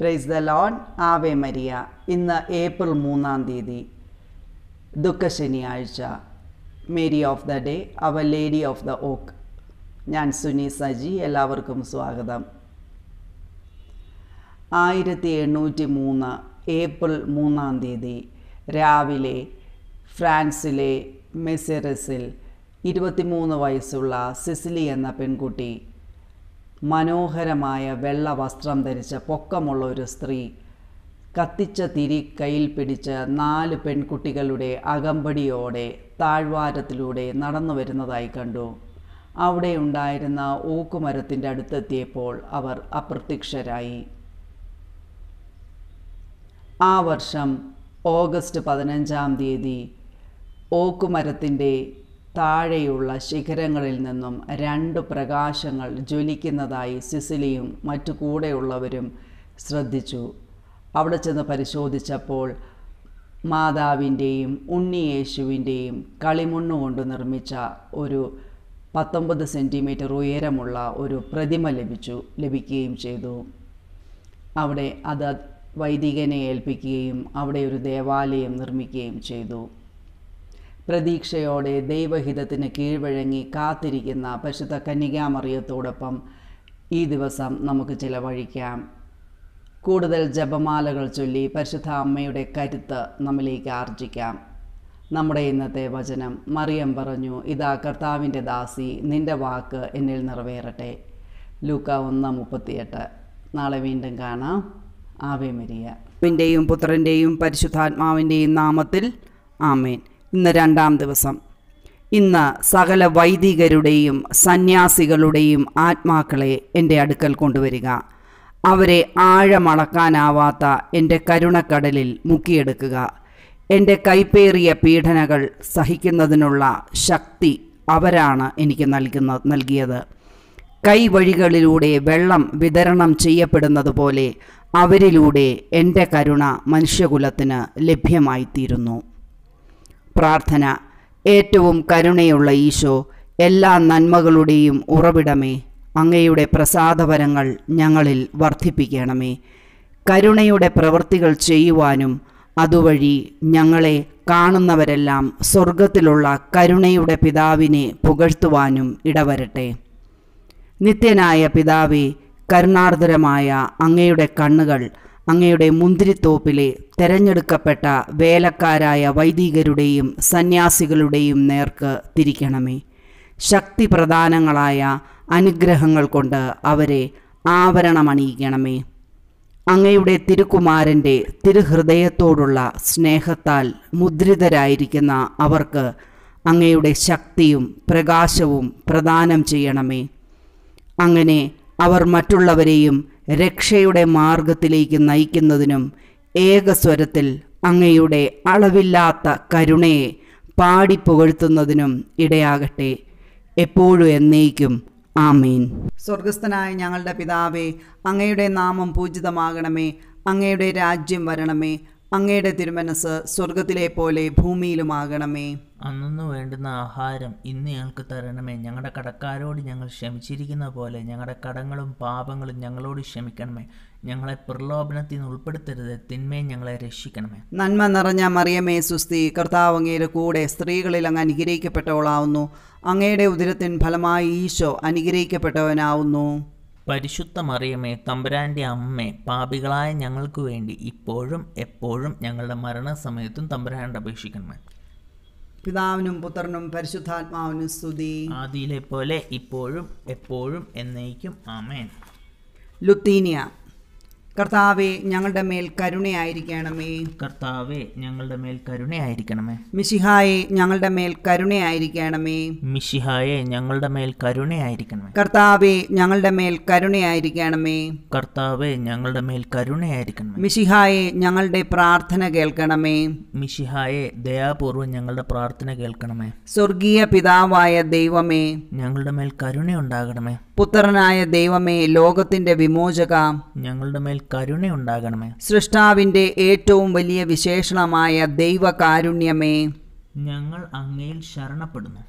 price the Lord ആവേ Maria ഇന്ന് April മൂന്നാം തീയതി ദുഃഖ ശനിയാഴ്ച Mary of the day our lady of the oak ഞാൻ സുനി സജി എല്ലാവർക്കും സ്വാഗതം ആയിരത്തി എണ്ണൂറ്റി മൂന്ന് ഏപ്രിൽ മൂന്നാം തീയതി രാവിലെ ഫ്രാൻസിലെ മെസെറസിൽ ഇരുപത്തിമൂന്ന് വയസ്സുള്ള സിസിലി എന്ന പെൺകുട്ടി മനോഹരമായ വെള്ള വസ്ത്രം ധരിച്ച പൊക്കമുള്ള ഒരു സ്ത്രീ കത്തിച്ച തിരി കയ്യിൽ പിടിച്ച് നാല് പെൺകുട്ടികളുടെ അകമ്പടിയോടെ താഴ്വാരത്തിലൂടെ നടന്നു വരുന്നതായി കണ്ടു അവിടെ ഉണ്ടായിരുന്ന ഓക്കുമരത്തിൻ്റെ അടുത്തെത്തിയപ്പോൾ അവർ അപ്രത്യക്ഷരായി ആ വർഷം ഓഗസ്റ്റ് പതിനഞ്ചാം തീയതി ഓക്കുമരത്തിൻ്റെ താഴെയുള്ള ശിഖരങ്ങളിൽ നിന്നും രണ്ട് പ്രകാശങ്ങൾ ജ്വലിക്കുന്നതായി സിസിലിയും മറ്റു കൂടെയുള്ളവരും ശ്രദ്ധിച്ചു അവിടെ ചെന്ന് പരിശോധിച്ചപ്പോൾ മാതാവിൻ്റെയും ഉണ്ണിയേശുവിൻ്റെയും കൊണ്ട് നിർമ്മിച്ച ഒരു പത്തൊമ്പത് സെൻറ്റിമീറ്റർ ഉയരമുള്ള ഒരു പ്രതിമ ലഭിച്ചു ലഭിക്കുകയും ചെയ്തു അവിടെ അത് വൈദികനെ ഏൽപ്പിക്കുകയും അവിടെ ഒരു ദേവാലയം നിർമ്മിക്കുകയും ചെയ്തു പ്രതീക്ഷയോടെ ദൈവഹിതത്തിന് കീഴ്വഴങ്ങി കാത്തിരിക്കുന്ന പരിശുദ്ധ കന്യകാമറിയത്തോടൊപ്പം ഈ ദിവസം നമുക്ക് ചിലവഴിക്കാം കൂടുതൽ ജപമാലകൾ ചൊല്ലി പരിശുദ്ധ അമ്മയുടെ കരുത്ത് നമ്മിലേക്ക് ആർജിക്കാം നമ്മുടെ ഇന്നത്തെ വചനം മറിയം പറഞ്ഞു ഇതാ കർത്താവിൻ്റെ ദാസി നിന്റെ വാക്ക് എന്നിൽ നിറവേറട്ടെ ലൂക്ക ഒന്ന് മുപ്പത്തിയെട്ട് നാളെ വീണ്ടും കാണാം ആവേമരിയ പിൻ്റെയും പുത്രൻ്റെയും പരിശുദ്ധാത്മാവിൻ്റെയും നാമത്തിൽ ആമേൻ ഇന്ന് രണ്ടാം ദിവസം ഇന്ന് സകല വൈദികരുടെയും സന്യാസികളുടെയും ആത്മാക്കളെ എൻ്റെ അടുക്കൽ കൊണ്ടുവരിക അവരെ ആഴമളക്കാനാവാത്ത എൻ്റെ കരുണക്കടലിൽ മുക്കിയെടുക്കുക എൻ്റെ കൈപ്പേറിയ പീഡനകൾ സഹിക്കുന്നതിനുള്ള ശക്തി അവരാണ് എനിക്ക് നൽകുന്ന നൽകിയത് കൈവഴികളിലൂടെ വെള്ളം വിതരണം ചെയ്യപ്പെടുന്നത് പോലെ അവരിലൂടെ എൻ്റെ കരുണ മനുഷ്യകുലത്തിന് ലഭ്യമായിത്തീരുന്നു പ്രാർത്ഥന ഏറ്റവും കരുണയുള്ള ഈശോ എല്ലാ നന്മകളുടെയും ഉറവിടമേ അങ്ങയുടെ പ്രസാദപരങ്ങൾ ഞങ്ങളിൽ വർദ്ധിപ്പിക്കണമേ കരുണയുടെ പ്രവൃത്തികൾ ചെയ്യുവാനും അതുവഴി ഞങ്ങളെ കാണുന്നവരെല്ലാം സ്വർഗത്തിലുള്ള കരുണയുടെ പിതാവിനെ പുകഴ്ത്തുവാനും ഇടവരട്ടെ നിത്യനായ പിതാവേ കരുണാർദ്രമായ അങ്ങയുടെ കണ്ണുകൾ അങ്ങയുടെ മുന്തിരിത്തോപ്പിലെ തെരഞ്ഞെടുക്കപ്പെട്ട വേലക്കാരായ വൈദികരുടെയും സന്യാസികളുടെയും നേർക്ക് തിരിക്കണമേ ശക്തി പ്രധാനങ്ങളായ അനുഗ്രഹങ്ങൾ കൊണ്ട് അവരെ ആവരണമണിയിക്കണമേ അങ്ങയുടെ തിരുക്കുമാരൻ്റെ തിരുഹൃദയത്തോടുള്ള സ്നേഹത്താൽ മുദ്രിതരായിരിക്കുന്ന അവർക്ക് അങ്ങയുടെ ശക്തിയും പ്രകാശവും പ്രദാനം ചെയ്യണമേ അങ്ങനെ അവർ മറ്റുള്ളവരെയും രക്ഷയുടെ മാർഗത്തിലേക്ക് നയിക്കുന്നതിനും ഏകസ്വരത്തിൽ അങ്ങയുടെ അളവില്ലാത്ത കരുണയെ പാടിപ്പുകഴ്ത്തുന്നതിനും ഇടയാകട്ടെ എപ്പോഴും എന്നേക്കും ആമീൻ സ്വർഗസ്ഥനായ ഞങ്ങളുടെ പിതാവേ അങ്ങയുടെ നാമം പൂജിതമാകണമേ അങ്ങയുടെ രാജ്യം വരണമേ അങ്ങയുടെ തിരുമനസ് സ്വർഗത്തിലെ പോലെ ഭൂമിയിലുമാകണമേ അന്നു വേണ്ടുന്ന ആഹാരം ഇന്ന് ഞങ്ങൾക്ക് തരണമേ ഞങ്ങളുടെ കടക്കാരോട് ഞങ്ങൾ ക്ഷമിച്ചിരിക്കുന്ന പോലെ ഞങ്ങളുടെ കടങ്ങളും പാപങ്ങളും ഞങ്ങളോട് ക്ഷമിക്കണമേ ഞങ്ങളെ പ്രലോഭനത്തിൽ നിന്ന് ഉൾപ്പെടുത്തരുത് തിന്മയെ ഞങ്ങളെ രക്ഷിക്കണമേ നന്മ നിറഞ്ഞ മറിയമേ സുസ്തി കർത്താവ് കൂടെ സ്ത്രീകളിൽ അങ്ങ് അനുഗ്രഹിക്കപ്പെട്ടവളാവുന്നു അങ്ങയുടെ ഉദരത്തിൻ ഫലമായി ഈശോ അനുഗ്രഹിക്കപ്പെട്ടവനാവുന്നു പരിശുദ്ധ മറിയമേ തമ്പുരാൻ്റെ അമ്മേ പാപികളായ ഞങ്ങൾക്ക് വേണ്ടി ഇപ്പോഴും എപ്പോഴും ഞങ്ങളുടെ മരണസമയത്തും തമ്പുരാനോട് അപേക്ഷിക്കണമേ പിതാവിനും പുത്രനും പരിശുദ്ധാത്മാവിനും സ്തുതി ആദിയിലെ പോലെ ഇപ്പോഴും എപ്പോഴും എന്നേക്കും ആമേൻ ലുത്തീനിയ കർത്താവേ ഞങ്ങളുടെ മേൽ കരുണയായിരിക്കണമേ കർത്താവേ ഞങ്ങളുടെ മേൽ കരുണയായിരിക്കണമേ മിഷിഹായെ ഞങ്ങളുടെ മേൽ കരുണയായിരിക്കണമേ മിഷിഹായെ ഞങ്ങളുടെ മേൽ കരുണയായിരിക്കണമേ കർത്താവേ ഞങ്ങളുടെ മേൽ കരുണയായിരിക്കണമേ കർത്താവേ ഞങ്ങളുടെ മേൽ കരുണയായിരിക്കണമേ മിഷിഹായെ ഞങ്ങളുടെ പ്രാർത്ഥന കേൾക്കണമേ മിഷിഹായെ ദയാപൂർവ്വം ഞങ്ങളുടെ പ്രാർത്ഥന കേൾക്കണമേ സ്വർഗീയ പിതാവായ ദൈവമേ ഞങ്ങളുടെ മേൽ കരുണയുണ്ടാകണമേ പുത്രനായ ദൈവമേ ലോകത്തിന്റെ വിമോചക ഞങ്ങളുടെ മേൽ കരുണയുണ്ടാകണമേ സൃഷ്ടാവിന്റെ ഏറ്റവും വലിയ വിശേഷണമായ ദൈവകാരുണ്യമേ ഞങ്ങൾ അങ്ങയിൽ ശരണപ്പെടുന്നു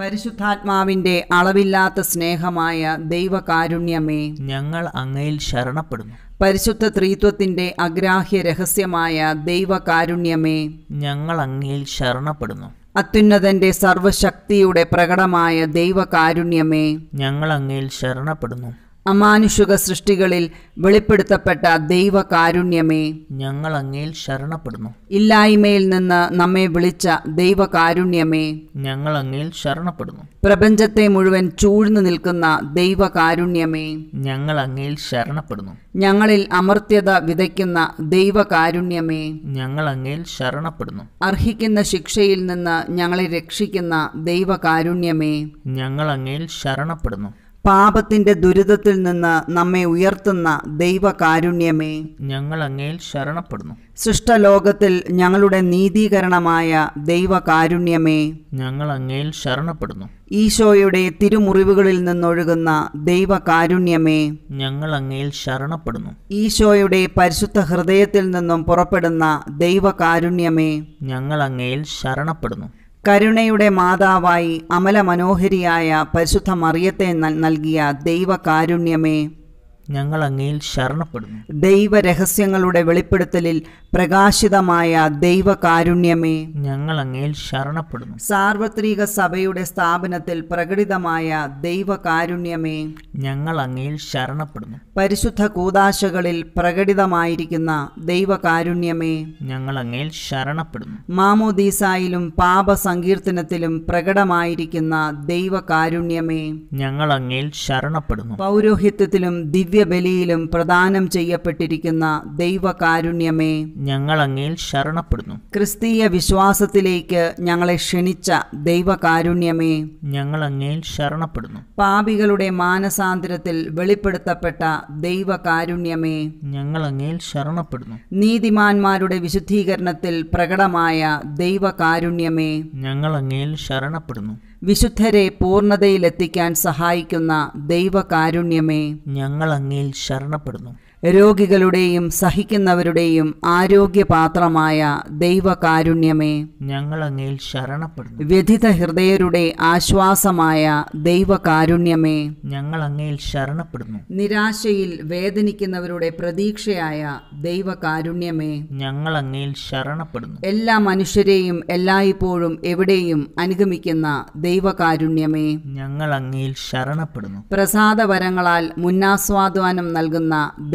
പരിശുദ്ധാത്മാവിന്റെ അളവില്ലാത്ത സ്നേഹമായ ദൈവകാരുണ്യമേ ഞങ്ങൾ അങ്ങയിൽ ശരണപ്പെടുന്നു പരിശുദ്ധ ത്രീത്വത്തിന്റെ അഗ്രാഹ്യ രഹസ്യമായ ദൈവകാരുണ്യമേ ഞങ്ങൾ അങ്ങയിൽ ശരണപ്പെടുന്നു അത്യുന്നതന്റെ സർവശക്തിയുടെ പ്രകടമായ ദൈവകാരുണ്യമേ ഞങ്ങൾ അങ്ങയിൽ ശരണപ്പെടുന്നു അമാനുഷിക സൃഷ്ടികളിൽ വെളിപ്പെടുത്തപ്പെട്ട ദൈവ കാരുണ്യമേ ഞങ്ങൾ അങ്ങയിൽ ശരണപ്പെടുന്നു ഇല്ലായ്മയിൽ നിന്ന് നമ്മെ വിളിച്ച ദൈവ കാരുണ്യമേ ഞങ്ങൾ അങ്ങയിൽ ശരണപ്പെടുന്നു പ്രപഞ്ചത്തെ മുഴുവൻ ചൂഴ്ന്നു നിൽക്കുന്ന ദൈവ കാരുണ്യമേ ഞങ്ങൾ അങ്ങയിൽ ശരണപ്പെടുന്നു ഞങ്ങളിൽ അമർത്യത വിതയ്ക്കുന്ന ദൈവ കാരുണ്യമേ ഞങ്ങൾ അങ്ങയിൽ ശരണപ്പെടുന്നു അർഹിക്കുന്ന ശിക്ഷയിൽ നിന്ന് ഞങ്ങളെ രക്ഷിക്കുന്ന ദൈവ കാരുണ്യമേ ഞങ്ങൾ അങ്ങയിൽ ശരണപ്പെടുന്നു പാപത്തിന്റെ ദുരിതത്തിൽ നിന്ന് നമ്മെ ഉയർത്തുന്ന ദൈവകാരുണ്യമേ ഞങ്ങൾ അങ്ങയിൽ ശരണപ്പെടുന്നു സൃഷ്ടലോകത്തിൽ ഞങ്ങളുടെ നീതീകരണമായ ദൈവകാരുണ്യമേ ഞങ്ങൾ അങ്ങയിൽ ശരണപ്പെടുന്നു ഈശോയുടെ തിരുമുറിവുകളിൽ നിന്നൊഴുകുന്ന ദൈവകാരുണ്യമേ ഞങ്ങൾ അങ്ങയിൽ ശരണപ്പെടുന്നു ഈശോയുടെ പരിശുദ്ധ ഹൃദയത്തിൽ നിന്നും പുറപ്പെടുന്ന ദൈവകാരുണ്യമേ ഞങ്ങൾ അങ്ങയിൽ ശരണപ്പെടുന്നു കരുണയുടെ മാതാവായി അമല മനോഹരിയായ പരിശുദ്ധ മറിയത്തെ നൽകിയ ദൈവകാരുണ്യമേ ഞങ്ങൾ അങ്ങയിൽ ശരണപ്പെടുന്നു ദൈവരഹസ്യങ്ങളുടെ വെളിപ്പെടുത്തലിൽ പ്രകാശിതമായ ദൈവകാരുണ്യമേ ഞങ്ങൾ അങ്ങയിൽ ശരണപ്പെടുന്നു സാർവത്രിക സഭയുടെ സ്ഥാപനത്തിൽ പ്രകടിതമായ ദൈവകാരുണ്യമേ ഞങ്ങൾ അങ്ങയിൽ ശരണപ്പെടുന്നു പരിശുദ്ധ കൂതാശകളിൽ പ്രകടിതമായിരിക്കുന്ന ദൈവകാരുണ്യമേ ഞങ്ങൾ അങ്ങയിൽ ശരണപ്പെടുന്നു മാമോദീസായിലും സങ്കീർത്തനത്തിലും പ്രകടമായിരിക്കുന്ന ദൈവകാരുണ്യമേ ഞങ്ങൾ അങ്ങയിൽ ശരണപ്പെടുന്നു പൗരോഹിത്യത്തിലും ദിവ്യ ദിവ്യബലിയിലും പ്രദാനം ചെയ്യപ്പെട്ടിരിക്കുന്ന ദൈവകാരുണ്യമേ ഞങ്ങൾ അങ്ങയിൽ ശരണപ്പെടുന്നു ക്രിസ്തീയ വിശ്വാസത്തിലേക്ക് ഞങ്ങളെ ക്ഷണിച്ച ദൈവകാരുണ്യമേ ഞങ്ങൾ അങ്ങയിൽ ശരണപ്പെടുന്നു പാപികളുടെ മാനസാന്തരത്തിൽ വെളിപ്പെടുത്തപ്പെട്ട ദൈവകാരുണ്യമേ ഞങ്ങൾ അങ്ങയിൽ ശരണപ്പെടുന്നു നീതിമാന്മാരുടെ വിശുദ്ധീകരണത്തിൽ പ്രകടമായ ദൈവകാരുണ്യമേ ഞങ്ങൾ അങ്ങയിൽ ശരണപ്പെടുന്നു വിശുദ്ധരെ പൂർണ്ണതയിലെത്തിക്കാൻ സഹായിക്കുന്ന ദൈവകാരുണ്യമേ ഞങ്ങൾ അങ്ങയിൽ ശരണപ്പെടുന്നു രോഗികളുടെയും സഹിക്കുന്നവരുടെയും ആരോഗ്യപാത്രമായ ദൈവകാരുണ്യമേ ഞങ്ങൾ അങ്ങയിൽ ശരണപ്പെടുന്നു വ്യഥിത ഹൃദയരുടെ ആശ്വാസമായ ദൈവകാരുണ്യമേ ഞങ്ങൾ അങ്ങയിൽ ശരണപ്പെടുന്നു നിരാശയിൽ വേദനിക്കുന്നവരുടെ പ്രതീക്ഷയായ ദൈവകാരുണ്യമേ ഞങ്ങൾ അങ്ങയിൽ ശരണപ്പെടുന്നു എല്ലാ മനുഷ്യരെയും എല്ലായ്പ്പോഴും എവിടെയും അനുഗമിക്കുന്ന ദൈവകാരുണ്യമേ ഞങ്ങൾ അങ്ങയിൽ ശരണപ്പെടുന്നു പ്രസാദവരങ്ങളാൽ മുന്നാസ്വാദ്വാനം നൽകുന്ന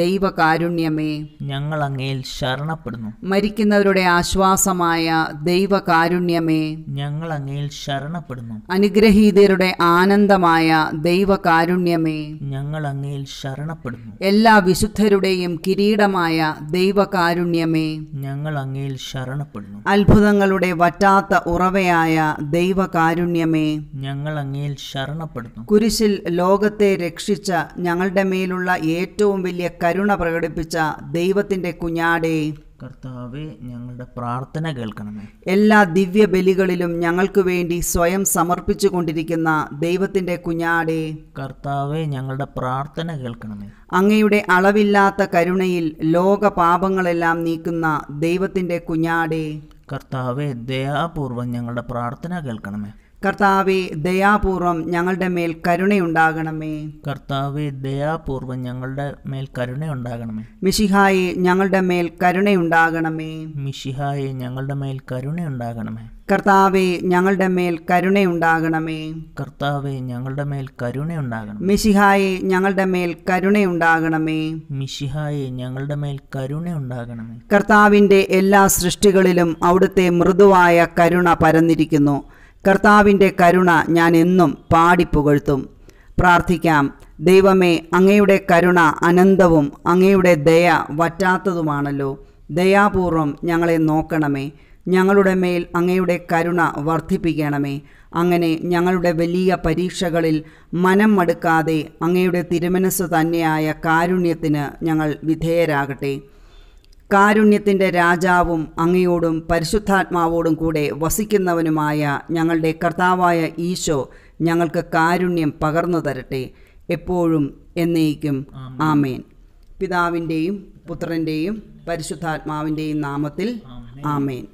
ദൈവ ദൈവകാരുണ്യമേ കാരുണ്യമേ ഞങ്ങൾ അങ്ങയിൽ ശരണപ്പെടുന്നു മരിക്കുന്നവരുടെ ആശ്വാസമായ ദൈവകാരുണ്യമേ ഞങ്ങൾ അങ്ങയിൽ ശരണപ്പെടുന്നു അനുഗ്രഹീതരുടെ ആനന്ദമായ ദൈവകാരുണ്യമേ ഞങ്ങൾ അങ്ങയിൽ ശരണപ്പെടുന്നു എല്ലാ വിശുദ്ധരുടെയും കിരീടമായ ദൈവകാരുണ്യമേ ഞങ്ങൾ അങ്ങയിൽ ശരണപ്പെടുന്നു അത്ഭുതങ്ങളുടെ വറ്റാത്ത ഉറവയായ ദൈവകാരുണ്യമേ ഞങ്ങൾ അങ്ങയിൽ ശരണപ്പെടുന്നു കുരിശിൽ ലോകത്തെ രക്ഷിച്ച ഞങ്ങളുടെ മേലുള്ള ഏറ്റവും വലിയ കരുണ കരുണ പ്രകടിപ്പിച്ച ദൈവത്തിൻ്റെ കുഞ്ഞാടേ കർത്താവേ ഞങ്ങളുടെ പ്രാർത്ഥന കേൾക്കണമേ എല്ലാ ദിവ്യ ബലികളിലും ഞങ്ങൾക്ക് വേണ്ടി സ്വയം സമർപ്പിച്ചു കൊണ്ടിരിക്കുന്ന ദൈവത്തിന്റെ കുഞ്ഞാടെ കർത്താവെ ഞങ്ങളുടെ പ്രാർത്ഥന കേൾക്കണമേ അങ്ങയുടെ അളവില്ലാത്ത കരുണയിൽ ലോക പാപങ്ങളെല്ലാം നീക്കുന്ന ദൈവത്തിന്റെ കുഞ്ഞാടെ കർത്താവെ ദയാപൂർവം ഞങ്ങളുടെ പ്രാർത്ഥന കേൾക്കണമേ കർത്താവെ ദയാപൂർവം ഞങ്ങളുടെ മേൽ കരുണയുണ്ടാകണമേ കർത്താവെ ദയാപൂർവം ഞങ്ങളുടെ മേൽ കരുണയുണ്ടാകണമേ മിഷിഹായെ ഞങ്ങളുടെ മേൽ കരുണയുണ്ടാകണമേ മിഷിഹായെ ഞങ്ങളുടെ മേൽ കരുണയുണ്ടാകണമേ കർത്താവെ ഞങ്ങളുടെ മേൽ കരുണയുണ്ടാകണമേ കർത്താവെ ഞങ്ങളുടെ മേൽ കരുണയുണ്ടാകണം മിഷിഹായെ ഞങ്ങളുടെ മേൽ കരുണയുണ്ടാകണമേ മിഷിഹായെ ഞങ്ങളുടെ മേൽ കരുണയുണ്ടാകണമേ കർത്താവിൻ്റെ എല്ലാ സൃഷ്ടികളിലും അവിടുത്തെ മൃദുവായ കരുണ പരന്നിരിക്കുന്നു കർത്താവിൻ്റെ കരുണ ഞാൻ എന്നും പാടിപ്പുകഴ്ത്തും പ്രാർത്ഥിക്കാം ദൈവമേ അങ്ങയുടെ കരുണ അനന്തവും അങ്ങയുടെ ദയ വറ്റാത്തതുമാണല്ലോ ദയാപൂർവം ഞങ്ങളെ നോക്കണമേ ഞങ്ങളുടെ മേൽ അങ്ങയുടെ കരുണ വർദ്ധിപ്പിക്കണമേ അങ്ങനെ ഞങ്ങളുടെ വലിയ പരീക്ഷകളിൽ മനം മടുക്കാതെ അങ്ങയുടെ തിരുമനസ് തന്നെയായ കാരുണ്യത്തിന് ഞങ്ങൾ വിധേയരാകട്ടെ കാരുണ്യത്തിൻ്റെ രാജാവും അങ്ങയോടും പരിശുദ്ധാത്മാവോടും കൂടെ വസിക്കുന്നവനുമായ ഞങ്ങളുടെ കർത്താവായ ഈശോ ഞങ്ങൾക്ക് കാരുണ്യം പകർന്നു തരട്ടെ എപ്പോഴും എന്നേക്കും ആമേൻ പിതാവിൻ്റെയും പുത്രൻ്റെയും പരിശുദ്ധാത്മാവിൻ്റെയും നാമത്തിൽ ആമേൻ